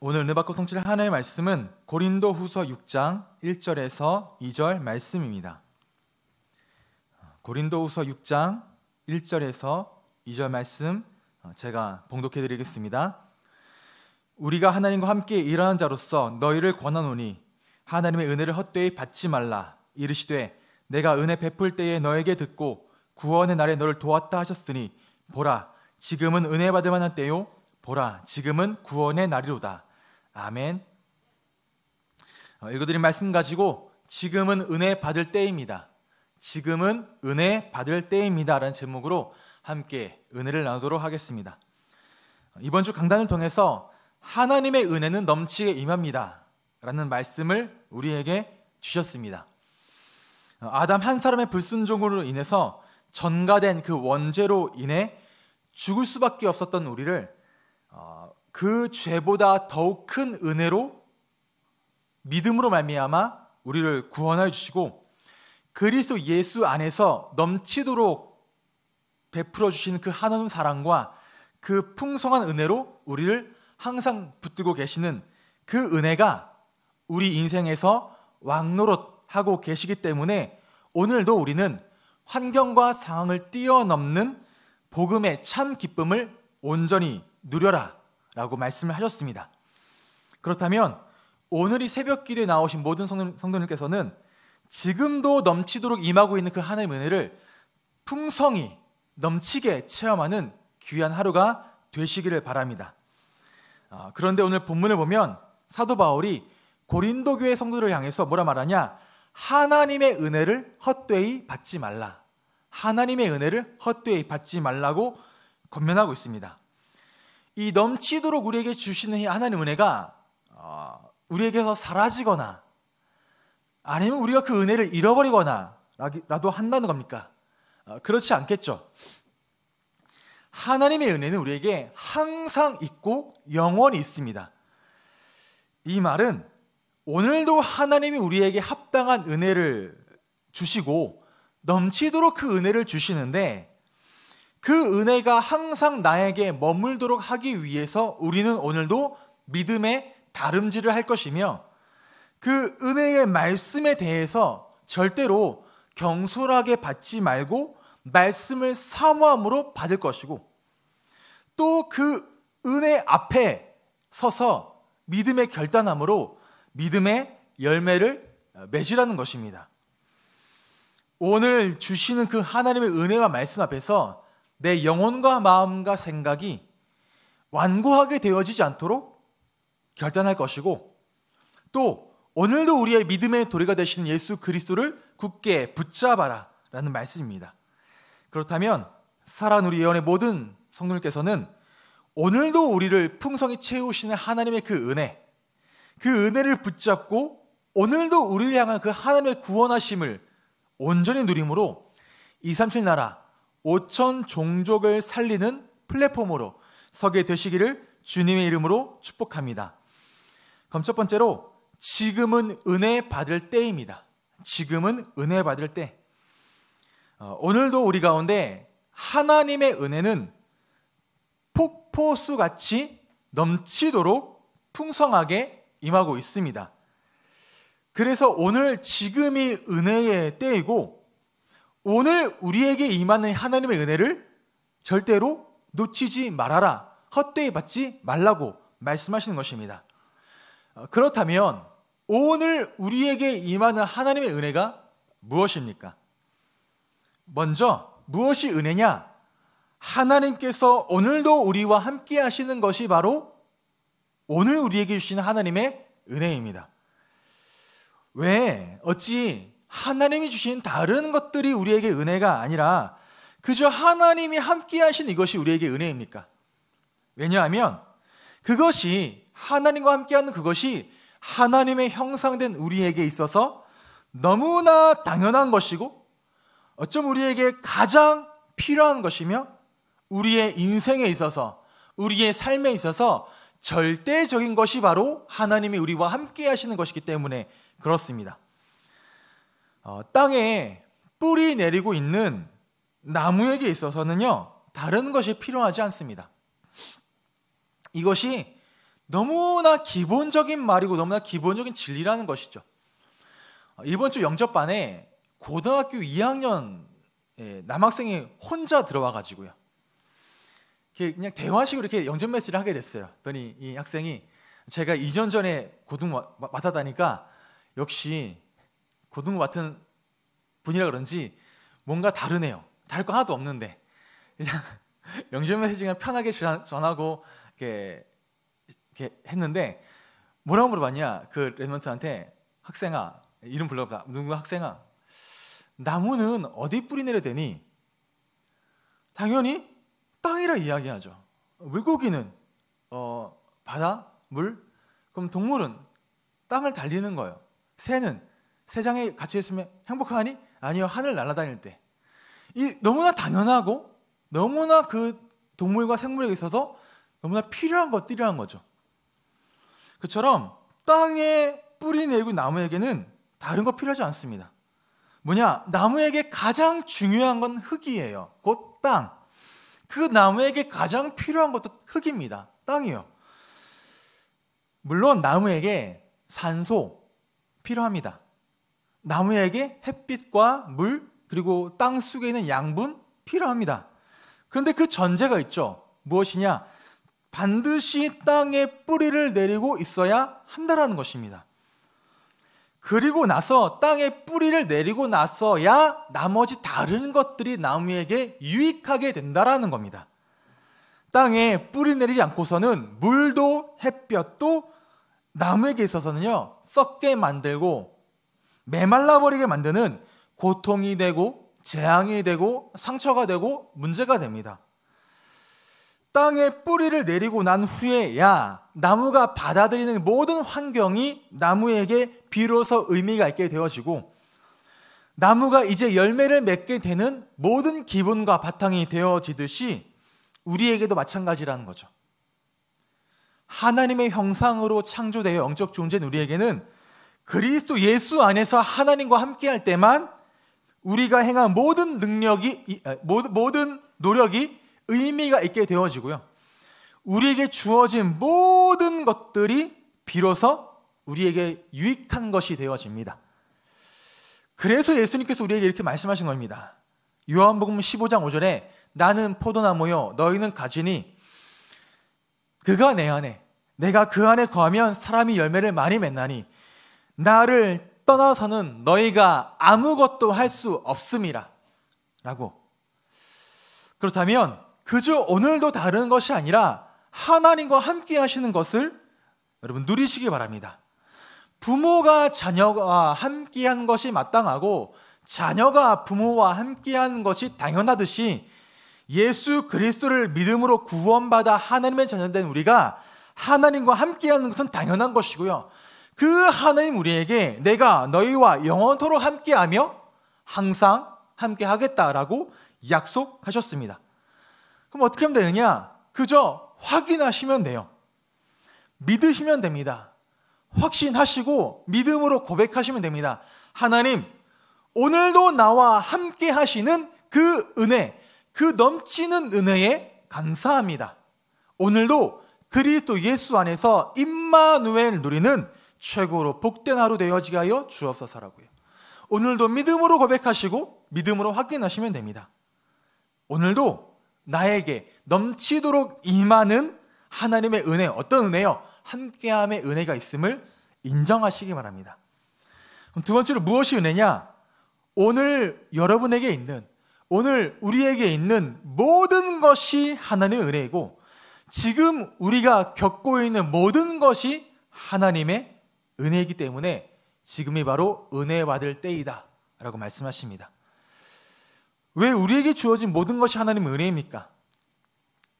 오늘 은혜 받고 성취를 하나의 말씀은 고린도 후서 6장 1절에서 2절 말씀입니다. 고린도 후서 6장 1절에서 2절 말씀 어, 제가 봉독해 드리겠습니다. 우리가 하나님과 함께 일하는 자로서 너희를 권하노니 하나님의 은혜를 헛되이 받지 말라 이르시되 내가 은혜 베풀 때에 너에게 듣고 구원의 날에 너를 도왔다 하셨으니 보라 지금은 은혜 받을 만한 때요 보라 지금은 구원의 날이로다 아멘. 어, 읽어드린 말씀 가지고 지금은 은혜 받을 때입니다. 지금은 은혜 받을 때입니다라는 제목으로 함께 은혜를 나누도록 하겠습니다. 어, 이번 주 강단을 통해서 하나님의 은혜는 넘치게 임합니다라는 말씀을 우리에게 주셨습니다. 어, 아담 한 사람의 불순종으로 인해서 전가된 그 원죄로 인해 죽을 수밖에 없었던 우리를 그 죄보다 더욱 큰 은혜로 믿음으로 말미암아 우리를 구원하여 주시고 그리스도 예수 안에서 넘치도록 베풀어 주신그 하나님 사랑과 그 풍성한 은혜로 우리를 항상 붙들고 계시는 그 은혜가 우리 인생에서 왕노릇 하고 계시기 때문에 오늘도 우리는 환경과 상황을 뛰어넘는 복음의 참 기쁨을 온전히 누려라 라고 말씀을 하셨습니다. 그렇다면 오늘이 새벽 기도에 나오신 모든 성도, 님께서는 지금도 넘치도록 임하고 있는 그하나의 은혜를 풍성히 넘치게 체험하는 귀한 하루가 되시기를 바랍니다. 아, 그런데 오늘 본문을 보면 사도 바울이 고린도 교회 성도를 향해서 뭐라 말하냐? 하나님의 은혜를 헛되이 받지 말라. 하나님의 은혜를 헛되이 받지 말라고 권면하고 있습니다. 이 넘치도록 우리에게 주시는 하나님 은혜가 아, 우리에게서 사라지거나 아니면 우리가 그 은혜를 잃어버리거나라도 한다는 겁니까? 아, 그렇지 않겠죠. 하나님의 은혜는 우리에게 항상 있고 영원히 있습니다. 이 말은 오늘도 하나님이 우리에게 합당한 은혜를 주시고 넘치도록 그 은혜를 주시는데 그 은혜가 항상 나에게 머물도록 하기 위해서 우리는 오늘도 믿음의 다름질을 할 것이며 그 은혜의 말씀에 대해서 절대로 경솔하게 받지 말고 말씀을 사모함으로 받을 것이고 또 그 은혜 앞에 서서 믿음의 결단함으로 믿음의 열매를 맺으라는 것입니다. 오늘 주시는 그 하나님의 은혜와 말씀 앞에서 내 영혼과 마음과 생각이 완고하게 되어지지 않도록 결단할 것이고 또 오늘도 우리의 믿음의 도리가 되시는 예수 그리스도를 굳게 붙잡아라 라는 말씀입니다. 그렇다면 사랑 우리 예언의 모든 성도님께서는 오늘도 우리를 풍성히 채우시는 하나님의 그 은혜, 그 은혜를 붙잡고 오늘도 우리를 향한 그 하나님의 구원하심을 온전히 누림으로 237 나라, 5천 종족을 살리는 플랫폼으로 서게 되시기를 주님의 이름으로 축복합니다. 그럼 첫 번째로 지금은 은혜 받을 때입니다. 지금은 은혜 받을 때. 어, 오늘도 우리 가운데 하나님의 은혜는 폭포수 같이 넘치도록 풍성하게 임하고 있습니다. 그래서 오늘 지금이 은혜의 때이고 오늘 우리에게 임하는 하나님의 은혜를 절대로 놓치지 말아라. 헛되이 받지 말라고 말씀하시는 것입니다. 어, 그렇다면 오늘 우리에게 임하는 하나님의 은혜가 무엇입니까? 먼저 무엇이 은혜냐? 하나님께서 오늘도 우리와 함께 하시는 것이 바로 오늘 우리에게 주시는 하나님의 은혜입니다. 왜 어찌 하나님이 주신 다른 것들이 우리에게 은혜가 아니라 그저 하나님이 함께 하신 이것이 우리에게 은혜입니까? 왜냐하면 그것이 하나님과 함께하는 그것이 하나님의 형상된 우리에게 있어서 너무나 당연한 것이고 어쩜 우리에게 가장 필요한 것이며 우리의 인생에 있어서 우리의 삶에 있어서 절대적인 것이 바로 하나님이 우리와 함께 하시는 것이기 때문에 그렇습니다. 어, 땅에 뿌리 내리고 있는 나무에게 있어서는요, 다른 것이 필요하지 않습니다. 이것이 너무나 기본적인 말이고 너무나 기본적인 진리라는 것이죠. 어, 이번 주 영접반에 고등학교 2학년 남학생이 혼자 들어와 가지고요. 그냥 대화식으로 이렇게 영접 메시지를 하게 됐어요. 그더니이 학생이 제가 2년 전에 고등 맡아다니까 역시 고등어 같은 분이라 그런지 뭔가 다르네요. 다를 거 하나도 없는데 그냥 영접 메시지 그 편하게 전하고 이렇게, 이렇게 했는데 뭐라고 물어봤냐 그 랩먼트한테 학생아 이름 불러봐 누구 학생아 나무는 어디 뿌리 내려 되니 당연히 땅이라 이야기하죠 물고기는 어 바다 물 그럼 동물은 땅을 달리는 거예요 새는 세상에 같이 있으면 행복하니? 아니요, 하늘 날아다닐 때. 이 너무나 당연하고 너무나 그 동물과 생물에 있어서 너무나 필요한 것들이라 거죠. 그처럼 땅에 뿌리 내리고 나무에게는 다른 거 필요하지 않습니다. 뭐냐? 나무에게 가장 중요한 건 흙이에요. 곧 땅. 그 나무에게 가장 필요한 것도 흙입니다. 땅이요. 물론 나무에게 산소 필요합니다. 나무에게 햇빛과 물 그리고 땅 속에 있는 양분 필요합니다. 그런데 그 전제가 있죠. 무엇이냐? 반드시 땅에 뿌리를 내리고 있어야 한다라는 것입니다. 그리고 나서 땅에 뿌리를 내리고 나서야 나머지 다른 것들이 나무에게 유익하게 된다라는 겁니다. 땅에 뿌리 내리지 않고서는 물도 햇볕도 나무에게 있어서는요, 썩게 만들고 메말라버리게 만드는 고통이 되고 재앙이 되고 상처가 되고 문제가 됩니다. 땅에 뿌리를 내리고 난 후에야 나무가 받아들이는 모든 환경이 나무에게 비로소 의미가 있게 되어지고 나무가 이제 열매를 맺게 되는 모든 기분과 바탕이 되어지듯이 우리에게도 마찬가지라는 거죠. 하나님의 형상으로 창조되어 영적 존재인 우리에게는 그리스도 예수 안에서 하나님과 함께할 때만 우리가 행한 모든 능력이 아, 모든 노력이 의미가 있게 되어지고요. 우리에게 주어진 모든 것들이 비로소 우리에게 유익한 것이 되어집니다. 그래서 예수님께서 우리에게 이렇게 말씀하신 겁니다. 요한복음 15장 5절에 나는 포도나무요 너희는 가지니 그가 내 안에 내가 그 안에 거하면 사람이 열매를 많이 맺나니 나를 떠나서는 너희가 아무것도 할 수 없음이라. 라고. 그렇다면 그저 오늘도 다른 것이 아니라 하나님과 함께 하시는 것을 여러분 누리시기 바랍니다. 부모가 자녀와 함께 한 것이 마땅하고 자녀가 부모와 함께 한 것이 당연하듯이 예수 그리스도를 믿음으로 구원받아 하나님의 자녀된 우리가 하나님과 함께 하는 것은 당연한 것이고요. 그 하나님 우리에게 내가 너희와 영원토록 함께하며 항상 함께하겠다라고 약속하셨습니다. 그럼 어떻게 하면 되느냐? 그저 확인하시면 돼요. 믿으시면 됩니다. 확신하시고 믿음으로 고백하시면 됩니다. 하나님, 오늘도 나와 함께 하시는 그 은혜, 그 넘치는 은혜에 감사합니다. 오늘도 그리스도 예수 안에서 임마누엘 누리는 최고로 복된 하루 되어지게 하여 주옵소서라고요. 오늘도 믿음으로 고백하시고 믿음으로 확인하시면 됩니다. 오늘도 나에게 넘치도록 임하는 하나님의 은혜, 어떤 은혜요? 함께함의 은혜가 있음을 인정하시기 바랍니다. 두 번째로 무엇이 은혜냐? 오늘 여러분에게 있는, 오늘 우리에게 있는 모든 것이 하나님의 은혜이고, 지금 우리가 겪고 있는 모든 것이 하나님의 은혜이기 때문에 지금이 바로 은혜 받을 때이다. 라고 말씀하십니다. 왜 우리에게 주어진 모든 것이 하나님의 은혜입니까?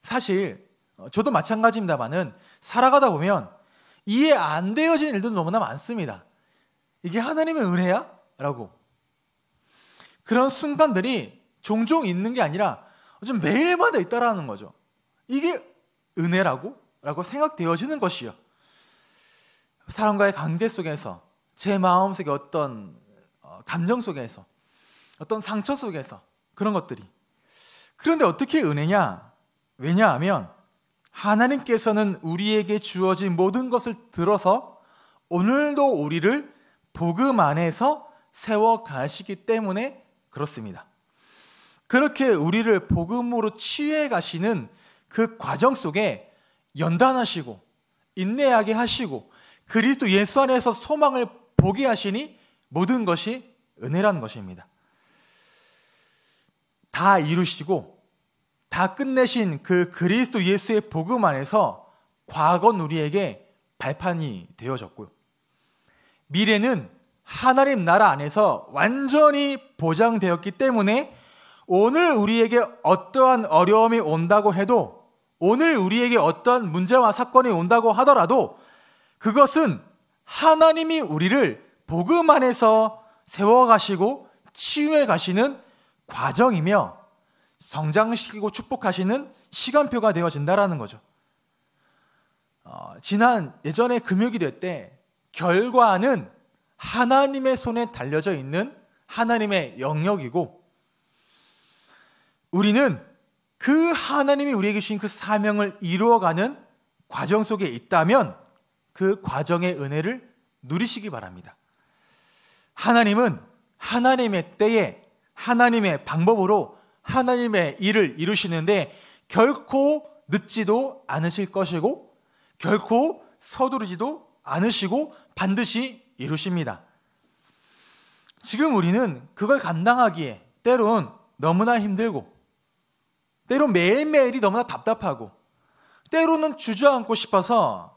사실, 어, 저도 마찬가지입니다만은 살아가다 보면 이해 안 되어진 일도 너무나 많습니다. 이게 하나님의 은혜야? 라고. 그런 순간들이 종종 있는 게 아니라 좀 매일마다 있다라는 거죠. 이게 은혜라고? 라고 생각되어지는 것이요. 사람과의 관계 속에서 제 마음속에 어떤 어, 감정 속에서 어떤 상처 속에서 그런 것들이 그런데 어떻게 은혜냐? 왜냐하면 하나님께서는 우리에게 주어진 모든 것을 들어서 오늘도 우리를 복음 안에서 세워 가시기 때문에 그렇습니다. 그렇게 우리를 복음으로 치유해 가시는 그 과정 속에 연단하시고 인내하게 하시고 그리스도 예수 안에서 소망을 보게 하시니 모든 것이 은혜라는 것입니다. 다 이루시고 다 끝내신 그 그리스도 예수의 복음 안에서 과거는 우리에게 발판이 되어졌고요. 미래는 하나님 나라 안에서 완전히 보장되었기 때문에 오늘 우리에게 어떠한 어려움이 온다고 해도 오늘 우리에게 어떠한 문제와 사건이 온다고 하더라도 그것은 하나님이 우리를 복음 안에서 세워가시고 치유해 가시는 과정이며 성장시키고 축복하시는 시간표가 되어진다라는 거죠. 어, 지난 예전에 금요기도 때 결과는 하나님의 손에 달려져 있는 하나님의 영역이고 우리는 그 하나님이 우리에게 주신 그 사명을 이루어가는 과정 속에 있다면 그 과정의 은혜를 누리시기 바랍니다. 하나님은 하나님의 때에 하나님의 방법으로 하나님의 일을 이루시는데 결코 늦지도 않으실 것이고 결코 서두르지도 않으시고 반드시 이루십니다. 지금 우리는 그걸 감당하기에 때론 너무나 힘들고 때론 매일매일이 너무나 답답하고 때로는 주저앉고 싶어서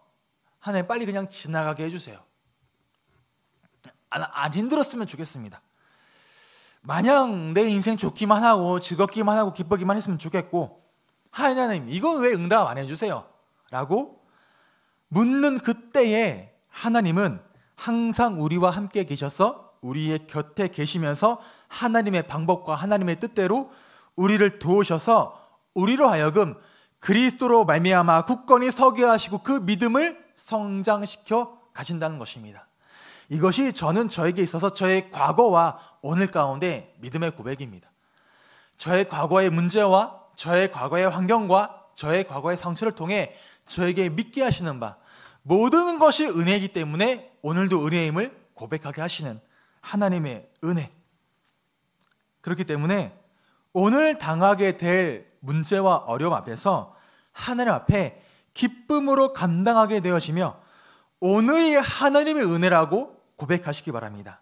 하나님 빨리 그냥 지나가게 해주세요. 안, 안 힘들었으면 좋겠습니다. 마냥 내 인생 좋기만 하고 즐겁기만 하고 기쁘기만 했으면 좋겠고 하나님 이건 왜 응답 안 해주세요? 라고 묻는 그때에 하나님은 항상 우리와 함께 계셔서 우리의 곁에 계시면서 하나님의 방법과 하나님의 뜻대로 우리를 도우셔서 우리로 하여금 그리스도로 말미암아 굳건히 서게 하시고 그 믿음을 성장시켜 가신다는 것입니다. 이것이 저는 저에게 있어서 저의 과거와 오늘 가운데 믿음의 고백입니다. 저의 과거의 문제와 저의 과거의 환경과 저의 과거의 상처를 통해 저에게 믿게 하시는 바 모든 것이 은혜이기 때문에 오늘도 은혜임을 고백하게 하시는 하나님의 은혜. 그렇기 때문에 오늘 당하게 될 문제와 어려움 앞에서 하나 앞에 기쁨으로 감당하게 되어지며 오늘이 하나님의 은혜라고 고백하시기 바랍니다.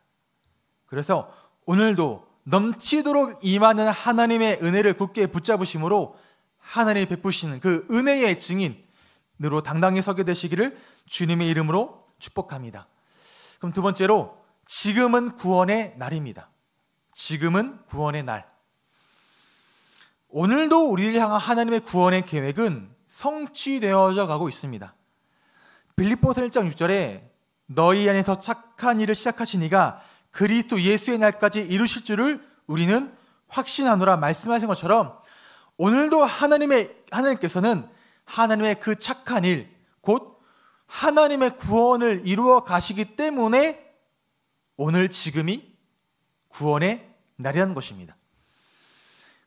그래서 오늘도 넘치도록 임하는 하나님의 은혜를 굳게 붙잡으심으로 하나님이 베푸시는 그 은혜의 증인으로 당당히 서게 되시기를 주님의 이름으로 축복합니다. 그럼 두 번째로 지금은 구원의 날입니다. 지금은 구원의 날. 오늘도 우리를 향한 하나님의 구원의 계획은 성취되어져 가고 있습니다. 빌립보서 1장 6절에 너희 안에서 착한 일을 시작하시니가 그리스도 예수의 날까지 이루실 줄을 우리는 확신하노라 말씀하신 것처럼 오늘도 하나님의 하나님께서는 하나님의 그 착한 일, 곧 하나님의 구원을 이루어 가시기 때문에 오늘 지금이 구원의 날이라는 것입니다.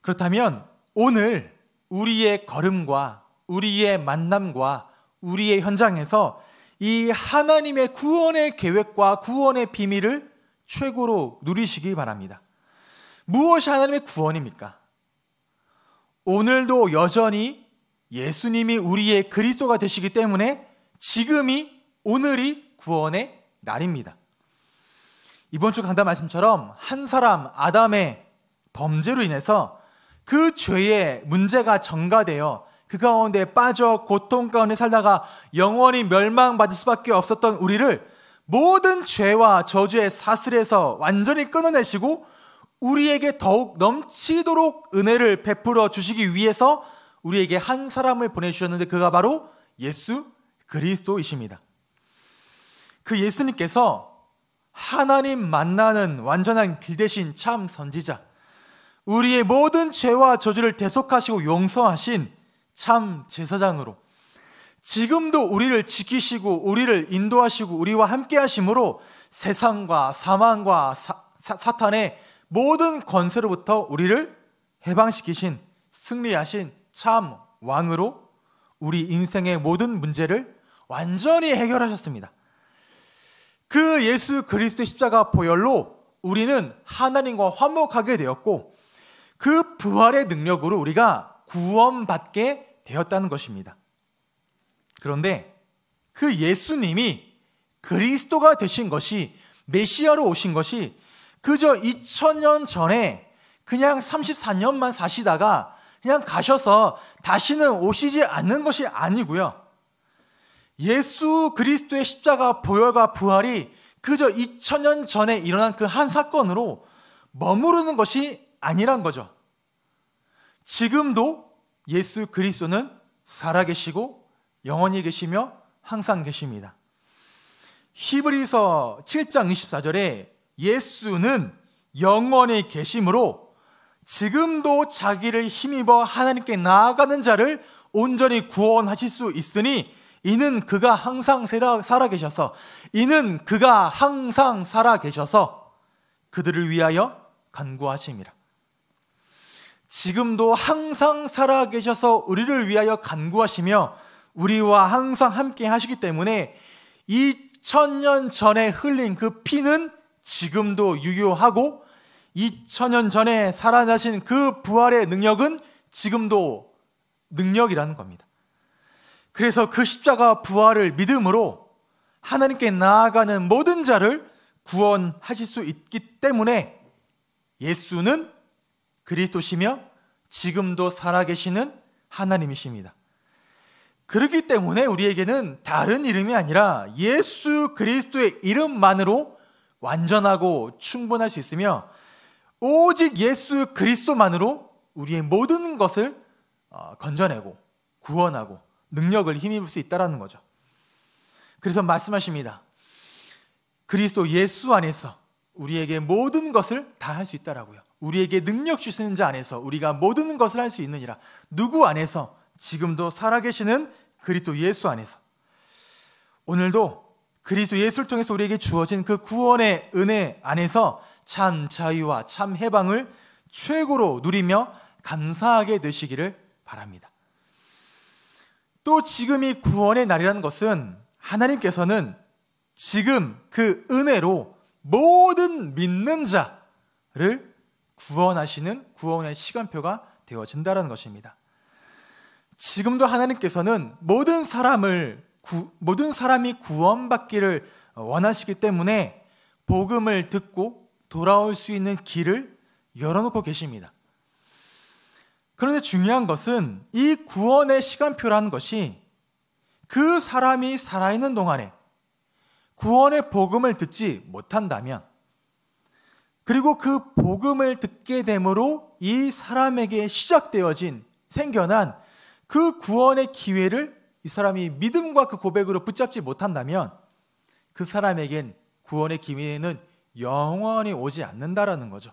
그렇다면 오늘 우리의 걸음과 우리의 만남과 우리의 현장에서 이 하나님의 구원의 계획과 구원의 비밀을 최고로 누리시기 바랍니다. 무엇이 하나님의 구원입니까? 오늘도 여전히 예수님이 우리의 그리스도가 되시기 때문에 지금이 오늘이 구원의 날입니다. 이번 주 강단 말씀처럼 한 사람 아담의 범죄로 인해서 그 죄의 문제가 전가되어 그 가운데 빠져 고통 가운데 살다가 영원히 멸망받을 수밖에 없었던 우리를 모든 죄와 저주의 사슬에서 완전히 끊어내시고 우리에게 더욱 넘치도록 은혜를 베풀어 주시기 위해서 우리에게 한 사람을 보내주셨는데 그가 바로 예수 그리스도이십니다. 그 예수님께서 하나님 만나는 완전한 길 대신 참 선지자, 우리의 모든 죄와 저주를 대속하시고 용서하신 참 제사장으로 지금도 우리를 지키시고 우리를 인도하시고 우리와 함께 하심으로 세상과 사망과 사, 사 탄의 모든 권세로부터 우리를 해방시키신 승리하신 참 왕으로 우리 인생의 모든 문제를 완전히 해결하셨습니다. 그 예수 그리스도 십자가 보혈로 우리는 하나님과 화목하게 되었고 그 부활의 능력으로 우리가 구원받게 되었다는 것입니다. 그런데 그 예수님이 그리스도가 되신 것이 메시아로 오신 것이 그저 2000년 전에 그냥 34년만 사시다가 그냥 가셔서 다시는 오시지 않는 것이 아니고요. 예수 그리스도의 십자가 보혈과 부활이 그저 2000년 전에 일어난 그 한 사건으로 머무르는 것이 아니란 거죠. 지금도 예수 그리스도는 살아계시고 영원히 계시며 항상 계십니다. 히브리서 7장 24절에 예수는 영원히 계심으로 지금도 자기를 힘입어 하나님께 나아가는 자를 온전히 구원하실 수 있으니 이는 그가 항상 살아 계셔서 이는 그가 항상 살아 계셔서 그들을 위하여 간구하심이라. 지금도 항상 살아계셔서 우리를 위하여 간구하시며 우리와 항상 함께 하시기 때문에 2000년 전에 흘린 그 피는 지금도 유효하고 2000년 전에 살아나신 그 부활의 능력은 지금도 능력이라는 겁니다. 그래서 그 십자가 부활을 믿음으로 하나님께 나아가는 모든 자를 구원하실 수 있기 때문에 예수는 그리스도시며 지금도 살아계시는 하나님이십니다. 그렇기 때문에 우리에게는 다른 이름이 아니라 예수 그리스도의 이름만으로 완전하고 충분할 수 있으며 오직 예수 그리스도만으로 우리의 모든 것을 어, 건져내고 구원하고 능력을 힘입을 수 있다라는 거죠. 그래서 말씀하십니다. 그리스도 예수 안에서 우리에게 모든 것을 다 할 수 있다라고요. 우리에게 능력 주시는 자 안에서 우리가 모든 것을 할 수 있느니라. 누구 안에서? 지금도 살아계시는 그리스도 예수 안에서. 오늘도 그리스도 예수를 통해서 우리에게 주어진 그 구원의 은혜 안에서 참 자유와 참 해방을 최고로 누리며 감사하게 되시기를 바랍니다. 또 지금이 구원의 날이라는 것은 하나님께서는 지금 그 은혜로 모든 믿는 자를 구원하시는 구원의 시간표가 되어진다는 것입니다. 지금도 하나님께서는 모든 사람을 구, 모든 사람이 구원받기를 어, 원하시기 때문에 복음을 듣고 돌아올 수 있는 길을 열어놓고 계십니다. 그런데 중요한 것은 이 구원의 시간표라는 것이 그 사람이 살아있는 동안에 구원의 복음을 듣지 못한다면 그리고 그 복음을 듣게 됨으로 이 사람에게 시작되어진 생겨난 그 구원의 기회를 이 사람이 믿음과 그 고백으로 붙잡지 못한다면 그 사람에겐 구원의 기회는 영원히 오지 않는다라는 거죠.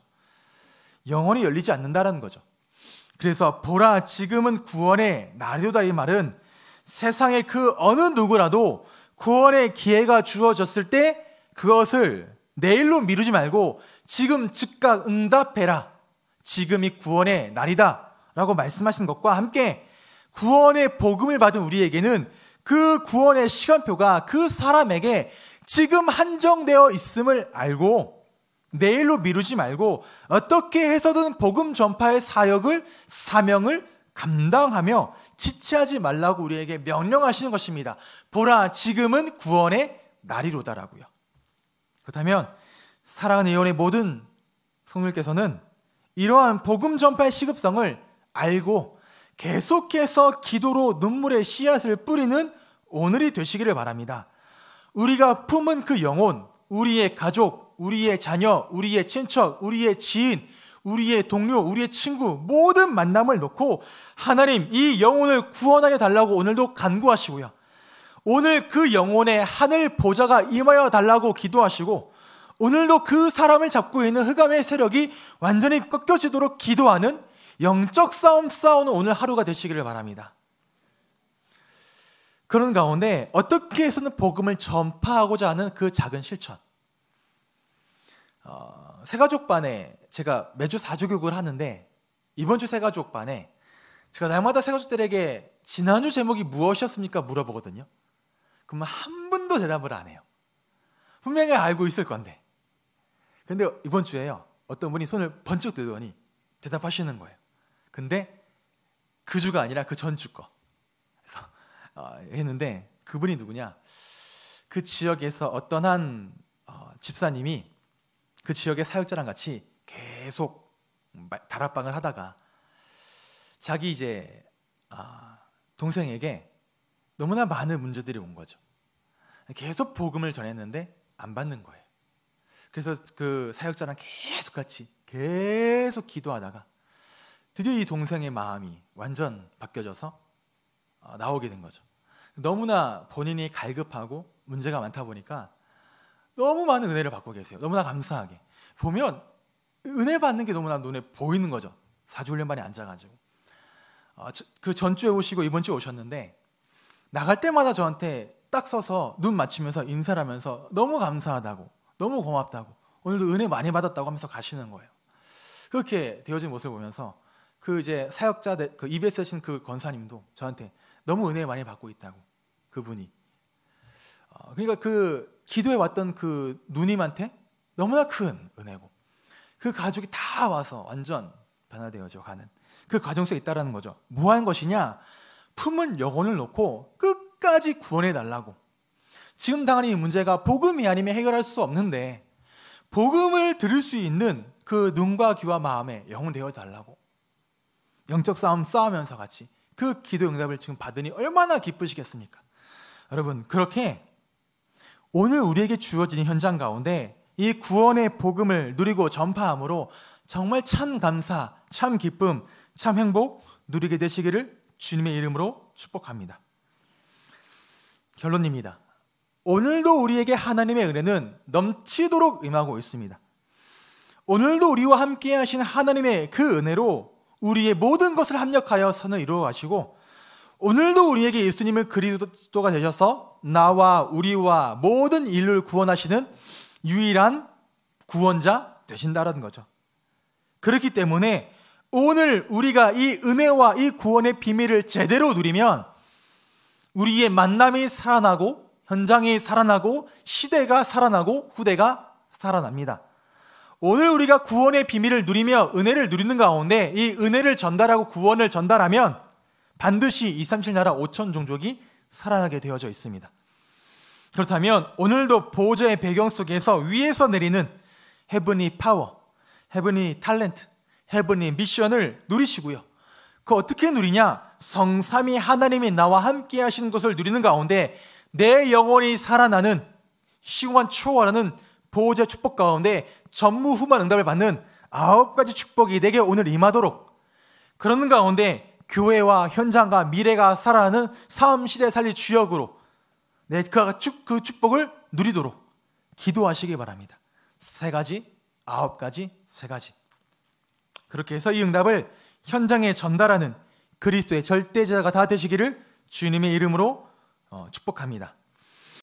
영원히 열리지 않는다라는 거죠. 그래서 보라 지금은 구원의 날이다 이 말은 세상의 그 어느 누구라도 구원의 기회가 주어졌을 때 그것을 내일로 미루지 말고 지금 즉각 응답해라. 지금이 구원의 날이다. 라고 말씀하신 것과 함께 구원의 복음을 받은 우리에게는 그 구원의 시간표가 그 사람에게 지금 한정되어 있음을 알고 내일로 미루지 말고 어떻게 해서든 복음 전파의 사역을 사명을 감당하며 지체하지 말라고 우리에게 명령하시는 것입니다. 보라 지금은 구원의 날이로다라고요. 그렇다면 사랑하는 예언의 모든 성들께서는 이러한 복음 전파의 시급성을 알고 계속해서 기도로 눈물의 씨앗을 뿌리는 오늘이 되시기를 바랍니다. 우리가 품은 그 영혼, 우리의 가족, 우리의 자녀, 우리의 친척, 우리의 지인, 우리의 동료, 우리의 친구 모든 만남을 놓고 하나님 이 영혼을 구원하게 달라고 오늘도 간구하시고요. 오늘 그 영혼의 하늘 보좌가 임하여 달라고 기도하시고 오늘도 그 사람을 잡고 있는 흑암의 세력이 완전히 꺾여지도록 기도하는 영적 싸움 싸우는 오늘 하루가 되시기를 바랍니다. 그런 가운데 어떻게 해서는 복음을 전파하고자 하는 그 작은 실천. 어, 새가족 반에 제가 매주 사주교육을 하는데 이번 주 새가족 반에 제가 날마다 새가족들에게 지난주 제목이 무엇이었습니까? 물어보거든요. 그러면 한 번도 대답을 안 해요. 분명히 알고 있을 건데. 근데 이번 주에요. 어떤 분이 손을 번쩍 들더니 대답하시는 거예요. 근데 그 주가 아니라 그 전 주 거. 그래서 어, 했는데 그분이 누구냐? 그 지역에서 어떤 한 어, 집사님이 그 지역의 사역자랑 같이 계속 다락방을 하다가 자기 이제 어, 동생에게 너무나 많은 문제들이 온 거죠. 계속 복음을 전했는데 안 받는 거예요. 그래서 그 사역자랑 계속 같이 계속 기도하다가 드디어 이 동생의 마음이 완전 바뀌어져서 어, 나오게 된 거죠. 너무나 본인이 갈급하고 문제가 많다 보니까 너무 많은 은혜를 받고 계세요. 너무나 감사하게. 보면 은혜 받는 게 너무나 눈에 보이는 거죠. 사주훈련반에 앉아가지고. 어, 그 전주에 오시고 이번 주에 오셨는데 나갈 때마다 저한테 딱 서서 눈 맞추면서 인사를 하면서 너무 감사하다고 너무 고맙다고 오늘도 은혜 많이 받았다고 하면서 가시는 거예요. 그렇게 되어진 모습을 보면서 그 이제 사역자 그 입에 e s 하신 그 권사님도 저한테 너무 은혜 많이 받고 있다고 그분이 어, 그러니까 그 기도해 왔던 그 누님한테 너무나 큰 은혜고 그 가족이 다 와서 완전 변화되어져 가는 그 과정 속에 있다라는 거죠. 뭐 한 것이냐? 품은 영혼을 놓고 끝까지 구원해 달라고. 지금 당하는 이 문제가 복음이 아니면 해결할 수 없는데 복음을 들을 수 있는 그 눈과 귀와 마음에 영혼 되어 달라고. 영적 싸움 싸우면서 같이 그 기도 응답을 지금 받으니 얼마나 기쁘시겠습니까? 여러분, 그렇게 오늘 우리에게 주어진 현장 가운데 이 구원의 복음을 누리고 전파함으로 정말 참 감사, 참 기쁨, 참 행복 누리게 되시기를 주님의 이름으로 축복합니다. 결론입니다. 오늘도 우리에게 하나님의 은혜는 넘치도록 임하고 있습니다. 오늘도 우리와 함께 하신 하나님의 그 은혜로 우리의 모든 것을 합력하여 선을 이루어 가시고 오늘도 우리에게 예수님은 그리스도가 되셔서 나와 우리와 모든 인류를 구원하시는 유일한 구원자 되신다라는 거죠. 그렇기 때문에 오늘 우리가 이 은혜와 이 구원의 비밀을 제대로 누리면 우리의 만남이 살아나고 현장이 살아나고 시대가 살아나고 후대가 살아납니다. 오늘 우리가 구원의 비밀을 누리며 은혜를 누리는 가운데 이 은혜를 전달하고 구원을 전달하면 반드시 237 나라 5천 종족이 살아나게 되어져 있습니다. 그렇다면 오늘도 보호자의 배경 속에서 위에서 내리는 헤븐이 파워, 헤븐이 탤런트, 헤븐이 미션을 누리시고요. 그 어떻게 누리냐? 성삼이 하나님이 나와 함께 하시는 것을 누리는 가운데 내 영혼이 살아나는 시공간 초월하는 보호자 축복 가운데 전무후무 응답을 받는 아홉 가지 축복이 내게 오늘 임하도록 그러는 가운데 교회와 현장과 미래가 살아나는 사시대 살리 주역으로 내그 그 축복을 누리도록 기도하시기 바랍니다. 세 가지, 아홉 가지, 세 가지. 그렇게 해서 이 응답을 현장에 전달하는 그리스도의 절대자가 다 되시기를 주님의 이름으로 어, 축복합니다.